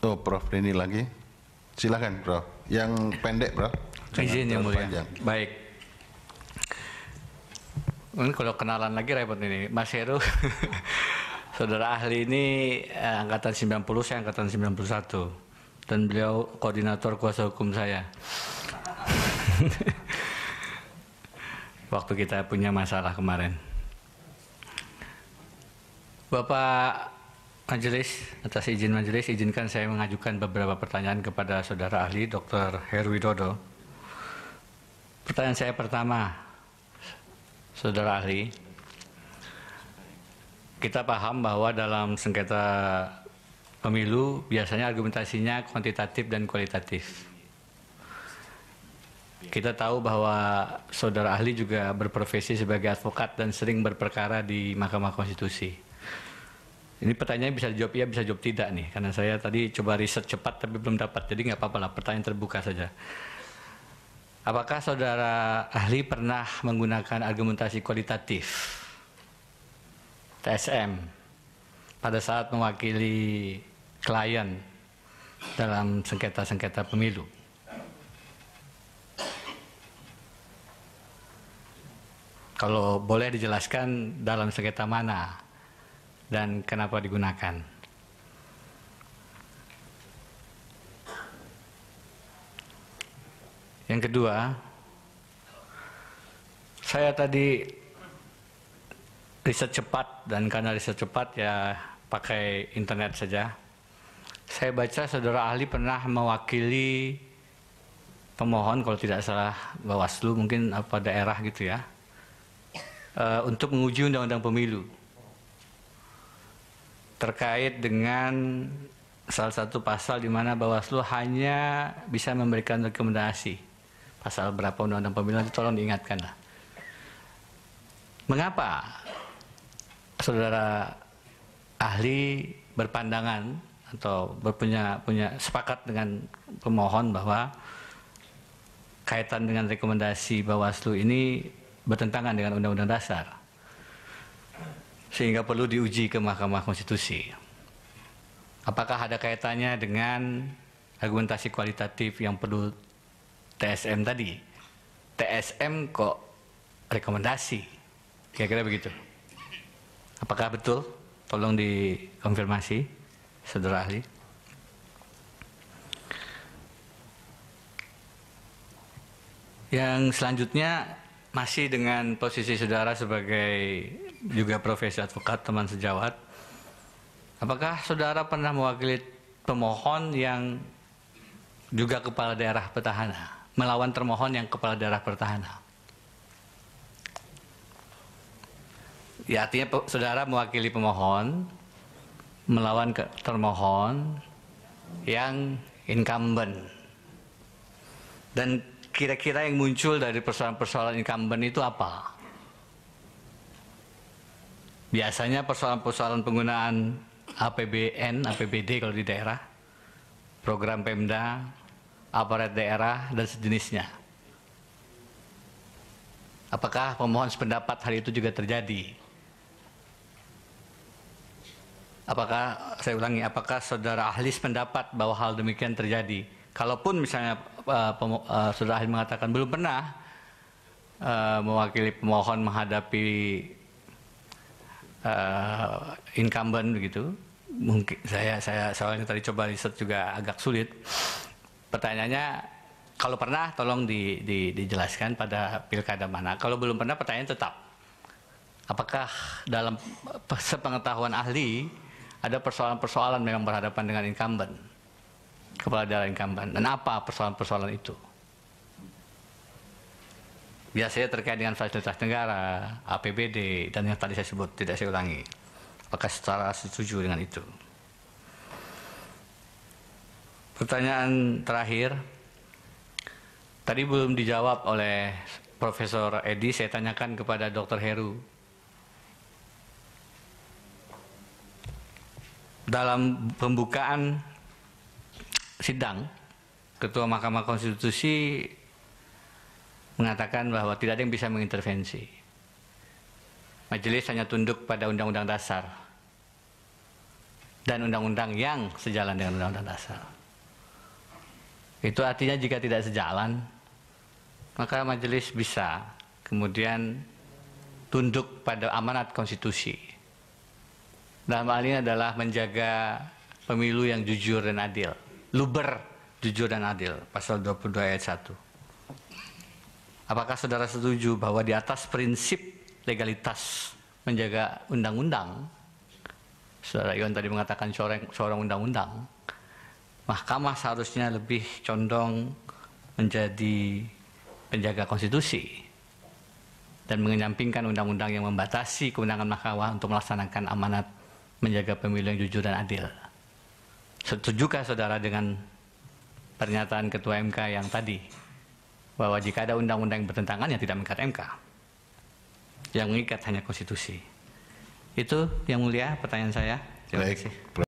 Oh, Prof Ini lagi. Silakan, Prof. Yang pendek, Prof. Izin yang mulia. Panjang. Baik. Ini kalau kenalan lagi repot ini. Mas Heru, saudara ahli ini eh, angkatan 90, saya angkatan 91. Dan beliau koordinator kuasa hukum saya. Waktu kita punya masalah kemarin. Bapak Majelis, atas izin majelis, izinkan saya mengajukan beberapa pertanyaan kepada saudara ahli Dr. Herwidodo. Pertanyaan saya pertama, saudara ahli, kita paham bahwa dalam sengketa pemilu biasanya argumentasinya kuantitatif dan kualitatif. Kita tahu bahwa saudara ahli juga berprofesi sebagai advokat dan sering berperkara di Mahkamah Konstitusi ini pertanyaan bisa dijawab ya, bisa jawab tidak nih, karena saya tadi coba riset cepat tapi belum dapat, jadi nggak apa-apa lah, pertanyaan terbuka saja. Apakah saudara ahli pernah menggunakan argumentasi kualitatif TSM pada saat mewakili klien dalam sengketa-sengketa pemilu? Kalau boleh dijelaskan dalam sengketa mana? dan kenapa digunakan. Yang kedua, saya tadi riset cepat dan karena riset cepat ya pakai internet saja. Saya baca saudara ahli pernah mewakili pemohon kalau tidak salah Bawaslu mungkin apa daerah gitu ya. Uh, untuk menguji undang-undang pemilu terkait dengan salah satu pasal di mana Bawaslu hanya bisa memberikan rekomendasi. Pasal berapa undang-undang pemilu itu tolong diingatkanlah. Mengapa saudara ahli berpandangan atau berpunya punya sepakat dengan pemohon bahwa kaitan dengan rekomendasi Bawaslu ini bertentangan dengan undang-undang dasar? sehingga perlu diuji ke Mahkamah Konstitusi. Apakah ada kaitannya dengan argumentasi kualitatif yang perlu TSM tadi? TSM kok rekomendasi? Kira-kira begitu. Apakah betul? Tolong dikonfirmasi, saudara ahli. Yang selanjutnya masih dengan posisi saudara sebagai juga profesi advokat teman sejawat. Apakah saudara pernah mewakili pemohon yang juga kepala daerah petahana melawan termohon yang kepala daerah petahana? Ya artinya saudara mewakili pemohon melawan ke termohon yang incumbent. Dan kira-kira yang muncul dari persoalan-persoalan incumbent itu apa? biasanya persoalan-persoalan penggunaan APBN, APBD kalau di daerah, program Pemda, aparat daerah, dan sejenisnya. Apakah pemohon sependapat hari itu juga terjadi? Apakah, saya ulangi, apakah saudara ahli sependapat bahwa hal demikian terjadi? Kalaupun misalnya uh, uh, saudara ahli mengatakan belum pernah uh, mewakili pemohon menghadapi uh, incumbent begitu mungkin saya saya soalnya tadi coba riset juga agak sulit pertanyaannya kalau pernah tolong di, di, dijelaskan pada pilkada mana kalau belum pernah pertanyaan tetap apakah dalam sepengetahuan ahli ada persoalan-persoalan memang berhadapan dengan incumbent kepala daerah incumbent dan apa persoalan-persoalan itu biasanya terkait dengan fasilitas negara, APBD, dan yang tadi saya sebut, tidak saya ulangi. Apakah secara setuju dengan itu? Pertanyaan terakhir, tadi belum dijawab oleh Profesor Edi, saya tanyakan kepada Dr. Heru. Dalam pembukaan sidang, Ketua Mahkamah Konstitusi mengatakan bahwa tidak ada yang bisa mengintervensi. Majelis hanya tunduk pada undang-undang dasar dan undang-undang yang sejalan dengan undang-undang dasar. Itu artinya jika tidak sejalan, maka majelis bisa kemudian tunduk pada amanat konstitusi. Dalam hal ini adalah menjaga pemilu yang jujur dan adil. Luber jujur dan adil, pasal 22 ayat 1. Apakah saudara setuju bahwa di atas prinsip legalitas menjaga undang-undang, saudara Ion tadi mengatakan seorang seorang undang-undang, mahkamah seharusnya lebih condong menjadi penjaga konstitusi dan menyampingkan undang-undang yang membatasi kewenangan mahkamah untuk melaksanakan amanat menjaga pemilu yang jujur dan adil. Setujukah saudara dengan pernyataan Ketua MK yang tadi? bahwa jika ada undang-undang yang bertentangan yang tidak mengikat MK yang mengikat hanya konstitusi itu yang mulia pertanyaan saya terima kasih